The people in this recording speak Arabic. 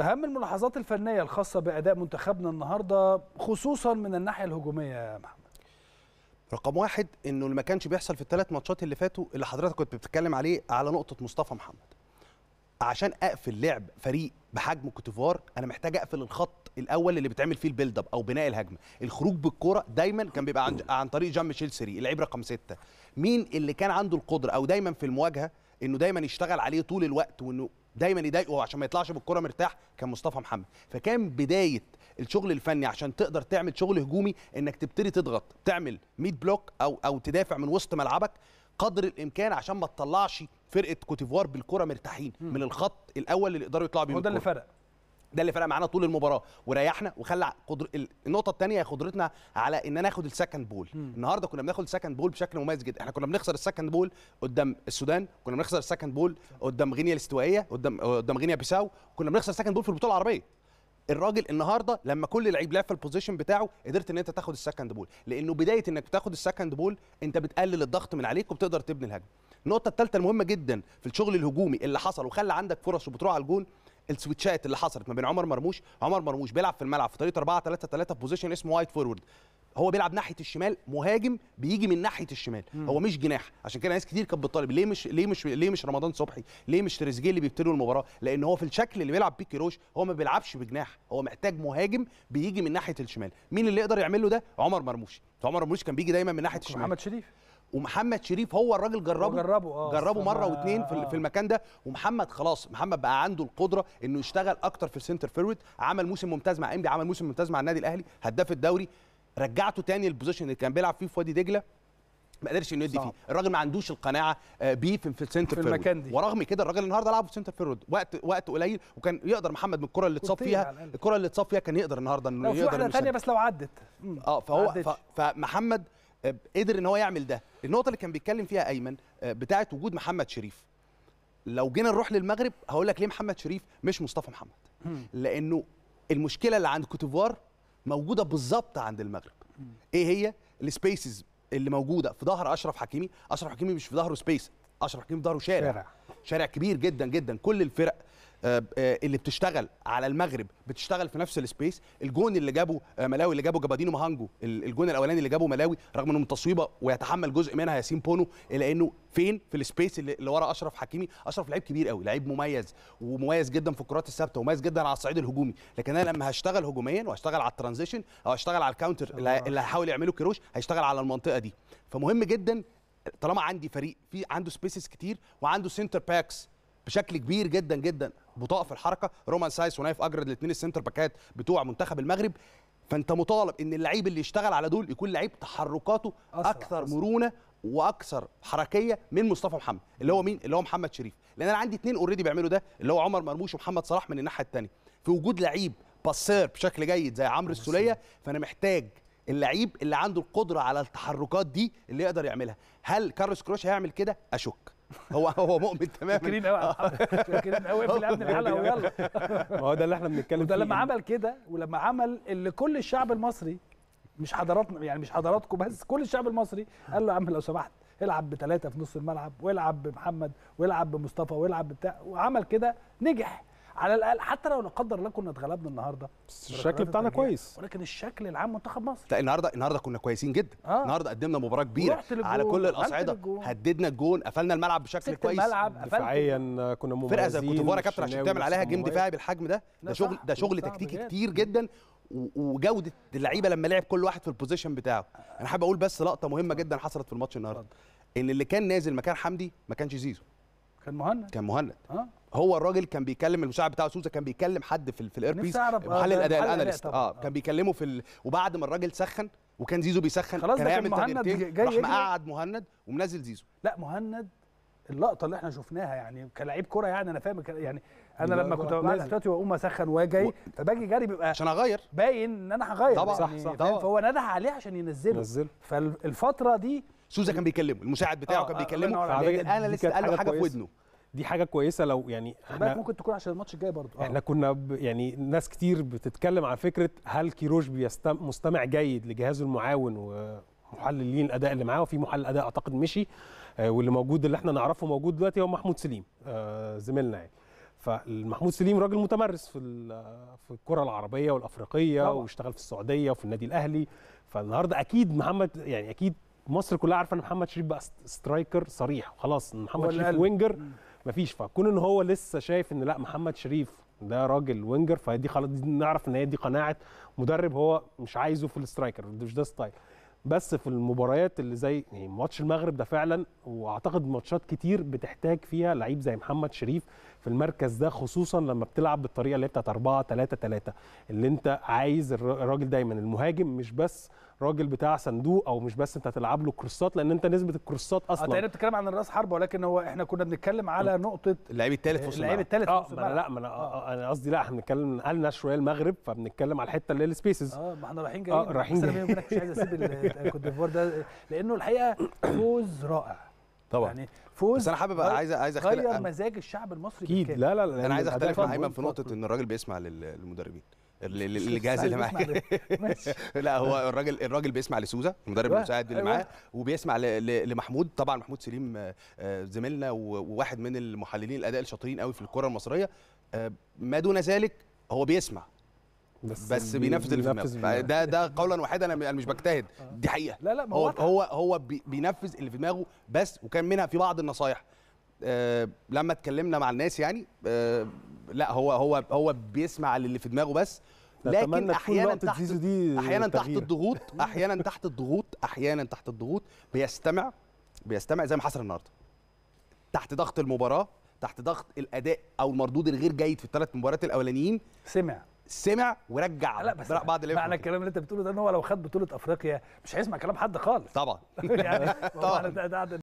أهم الملاحظات الفنية الخاصة بأداء منتخبنا النهاردة خصوصا من الناحية الهجومية يا محمد رقم واحد انه اللي ما كانش بيحصل في الثلاث ماتشات اللي فاتوا اللي حضرتك كنت بتتكلم عليه على نقطه مصطفى محمد عشان اقفل لعب فريق بحجم كوتيفوار انا محتاج اقفل الخط الاول اللي بتعمل فيه البيلد اب او بناء الهجمه الخروج بالكره دايما كان بيبقى عن, عن طريق جام ميشيل سري اللعيب رقم ستة مين اللي كان عنده القدره او دايما في المواجهه انه دايما يشتغل عليه طول الوقت وانه دايما يضايقه عشان ما يطلعش بالكره مرتاح كان مصطفى محمد فكان بدايه الشغل الفني عشان تقدر تعمل شغل هجومي انك تبتدي تضغط تعمل ميد بلوك او او تدافع من وسط ملعبك قدر الامكان عشان ما تطلعش فرقه كوتيفوار بالكره مرتاحين من الخط الاول اللي يقدروا يطلعوا بيه هو ده اللي فرق ده اللي فرق معانا طول المباراه وريحنا وخلى قدر النقطه الثانيه قدرتنا على ان ناخد السكند بول النهارده كنا بناخد السكند بول بشكل مميز جدا احنا كنا بنخسر السكند بول قدام السودان كنا بنخسر السكند بول قدام غينيا الاستوائيه قدام قدام غينيا بيساو كنا بنخسر السكند بول في البطوله العربيه الراجل النهارده لما كل لعيب لعب في البوزيشن بتاعه قدرت ان انت تاخد السكند بول لانه بدايه انك بتاخد السكند بول انت بتقلل الضغط من عليك وبتقدر تبني الهجمه النقطه الثالثه المهمه جدا في الشغل الهجومي اللي حصل وخلى عندك فرص وبتروح على الجون السويتشات اللي حصلت ما بين عمر مرموش عمر مرموش بيلعب في الملعب في طريقه 4 3 3 في بوزيشن اسمه وايت فورورد هو بيلعب ناحيه الشمال مهاجم بيجي من ناحيه الشمال مم. هو مش جناح عشان كده ناس كتير كانت بتطالب ليه مش ليه مش ليه مش رمضان صبحي ليه مش تريزيجيه اللي بيبتدوا المباراه لان هو في الشكل اللي بيلعب بيه كيروش هو ما بيلعبش بجناح هو محتاج مهاجم بيجي من ناحيه الشمال مين اللي يقدر يعمل له ده عمر مرموش عمر مرموش كان بيجي دايما من ناحيه الشمال محمد شريف ومحمد شريف هو الراجل جربه جربه اه جربه مره واثنين في, في اه، اه. المكان ده ومحمد خلاص محمد بقى عنده القدره انه يشتغل اكتر في السنتر فيرويد عمل موسم ممتاز مع انبي عمل موسم ممتاز مع النادي الاهلي هداف الدوري رجعته تاني البوزيشن اللي كان بيلعب فيه في وادي دجله ما قدرش انه يدي فيه الراجل ما عندوش القناعه آه، بيه في السنتر في المكان دي ورغم كده الراجل النهارده لعبه في سنتر فيرود وقت وقت قليل وكان يقدر محمد من الكره اللي اتصاب فيها الكره اللي اتصاب فيها كان يقدر النهارده انه يقدر في واحده ثانيه بس لو عدت اه فهو فمحمد قدر ان هو يعمل ده النقطه اللي كان بيتكلم فيها ايمن آه، بتاعه وجود محمد شريف لو جينا نروح للمغرب هقول لك ليه محمد شريف مش مصطفى محمد لانه المشكله اللي عند كوتيفوار موجوده بالظبط عند المغرب ايه هي السبيسز اللي موجوده في ظهر اشرف حكيمي اشرف حكيمي مش في ظهره سبيس اشرف حكيمي في ظهره شارع شارع كبير جدا جدا كل الفرق آه، آه، اللي بتشتغل على المغرب بتشتغل في نفس السبيس الجون اللي جابه آه، ملاوي اللي جابه جبادينو مهانجو الجون الاولاني اللي جابه ملاوي رغم انه من تصويبه ويتحمل جزء منها ياسين بونو الا انه فين في السبيس اللي ورا اشرف حكيمي اشرف لعيب كبير قوي لعيب مميز ومميز جدا في الكرات الثابته ومميز جدا على الصعيد الهجومي لكن انا لما هشتغل هجوميا وهشتغل على الترانزيشن او هشتغل على الكاونتر اللي هيحاول يعمله كيروش هيشتغل على المنطقه دي فمهم جدا طالما عندي فريق في عنده سبيسز كتير وعنده سنتر باكس بشكل كبير جدا جدا بطاقه في الحركه رومان سايس ونايف اجرد الاثنين السنتر باكات بتوع منتخب المغرب فانت مطالب ان اللعيب اللي يشتغل على دول يكون لعيب تحركاته أسرع اكثر أسرع. مرونه واكثر حركيه من مصطفى محمد اللي هو مين اللي هو محمد شريف لان انا عندي اثنين اوريدي بيعملوا ده اللي هو عمر مرموش ومحمد صلاح من الناحيه الثانيه في وجود لعيب باسير بشكل جيد زي عمرو السوليه فانا محتاج اللعيب اللي عنده القدره على التحركات دي اللي يقدر يعملها هل كارلوس كروش هيعمل كده اشك هو هو مؤمن تماما فاكرين قوي آه. فاكرين قوي في قبل الحلقه ويلا ما هو ده اللي احنا بنتكلم فيه ده لما عمل كده ولما عمل اللي كل الشعب المصري مش حضراتنا يعني مش حضراتكم بس كل الشعب المصري قال له يا عم لو سمحت العب بثلاثه في نص الملعب والعب بمحمد والعب بمصطفى والعب بتاع وعمل كده نجح على الاقل حتى لو لا قدر الله كنا اتغلبنا النهارده بس الشكل بتاعنا كويس ولكن الشكل العام منتخب مصر لا النهارده النهارده كنا كويسين جدا آه. النهارده قدمنا مباراه كبيره على كل الاصعده هددنا الجون قفلنا الملعب بشكل كويس الملعب دفاعيا كنا مميزين فرقه زي كوتيفوار يا كابتن عشان تعمل عليها جيم دفاعي بالحجم ده ده شغل ده شغل تكتيكي كتير جدا وجوده اللعيبه لما لعب كل واحد في البوزيشن بتاعه انا حابب اقول بس لقطه مهمه جدا حصلت في الماتش النهارده ان اللي كان نازل مكان حمدي ما كانش زيزو كان مهند كان مهند اه هو الراجل كان بيكلم المساعد بتاعه سوزا كان بيكلم حد في, في بيس محلل آه، الاداء الاناليست آه،, اه كان بيكلمه في ال... وبعد ما الراجل سخن وكان زيزو بيسخن خلاص كان هيعمل تغييرتين راح مقعد مهند ومنزل زيزو لا مهند اللقطه اللي احنا شفناها يعني كلاعب كوره يعني انا فاهم يعني انا لما كنت بعمل احتياطي واقوم اسخن واجي و... فباجي جري بيبقى عشان اغير باين ان انا هغير طبعا يعني، صح صح طبعا فهو نده عليه عشان ينزله نزل. فالفتره دي سوزا كان بيكلمه المساعد بتاعه آه كان آه، بيكلمه آه انا لسه قال له حاجه في ودنه دي حاجه كويسه لو يعني احنا ممكن تكون عشان الماتش الجاي برضه آه. احنا كنا يعني ناس كتير بتتكلم عن فكره هل كيروش بيستم مستمع جيد لجهازه المعاون ومحللين الاداء اللي معاه وفي محلل اداء اعتقد مشي آه واللي موجود اللي احنا نعرفه موجود دلوقتي هو محمود سليم آه زميلنا يعني فمحمود سليم راجل متمرس في في الكره العربيه والافريقيه طبعا. واشتغل في السعوديه وفي النادي الاهلي فالنهارده اكيد محمد يعني اكيد مصر كلها عارفه ان محمد شريف بقى سترايكر صريح خلاص محمد شريف وينجر مفيش فكون ان هو لسه شايف ان لا محمد شريف ده راجل وينجر فدي خلاص نعرف ان هي دي قناعه مدرب هو مش عايزه في السترايكر مش ده ستايل بس في المباريات اللي زي يعني ماتش المغرب ده فعلا واعتقد ماتشات كتير بتحتاج فيها لعيب زي محمد شريف في المركز ده خصوصا لما بتلعب بالطريقه اللي هي بتاعت 4 3 3 اللي انت عايز الراجل دايما المهاجم مش بس راجل بتاع صندوق او مش بس انت هتلعب له كروسات لان انت نسبه الكروسات اصلا انت بتتكلم عن الراس حربه ولكن هو احنا كنا بنتكلم على نقطه اللعيب الثالث في وسط اللعيب الثالث في وسط آه، لا ما انا آه، آه، انا قصدي لا احنا بنتكلم قال شويه المغرب فبنتكلم على الحته اللي هي السبيسز اه ما احنا رايحين جايين اه رايحين جايين مش عايز اسيب الكوت ديفوار ده لانه الحقيقه فوز رائع طبعا يعني فوز بس انا حابب عايز عايز اختلف غير مزاج الشعب المصري اكيد لا لا, لا انا عايز اختلف مع ايمن في نقطه ان الراجل بيسمع للمدربين الجهاز اللي معاه لا هو الراجل الراجل بيسمع لسوزا المدرب أيوة، المساعد اللي أيوة. معاه وبيسمع لمحمود طبعا محمود سليم آه، آه، زميلنا وواحد من المحللين الاداء الشاطرين قوي في الكره المصريه آه، ما دون ذلك هو بيسمع بس, بس بينفذ اللي في دماغه ده ده قولا واحدا انا مش بجتهد دي حقيقه لا لا هو هو هو بينفذ اللي في دماغه بس وكان منها في بعض النصايح آه لما اتكلمنا مع الناس يعني آه لا هو هو هو بيسمع للي في دماغه بس لكن احيانا تحت دي احيانا تحت الضغوط احيانا تحت الضغوط احيانا تحت الضغوط بيستمع بيستمع زي ما حصل النهارده تحت ضغط المباراه تحت ضغط الاداء او المردود الغير جيد في الثلاث مباريات الاولانيين سمع سمع ورجع لا بس بعض اللي معنى الكلام اللي انت بتقوله ده ان هو لو خد بطوله افريقيا مش هيسمع كلام حد خالص طبعا يعني طبعا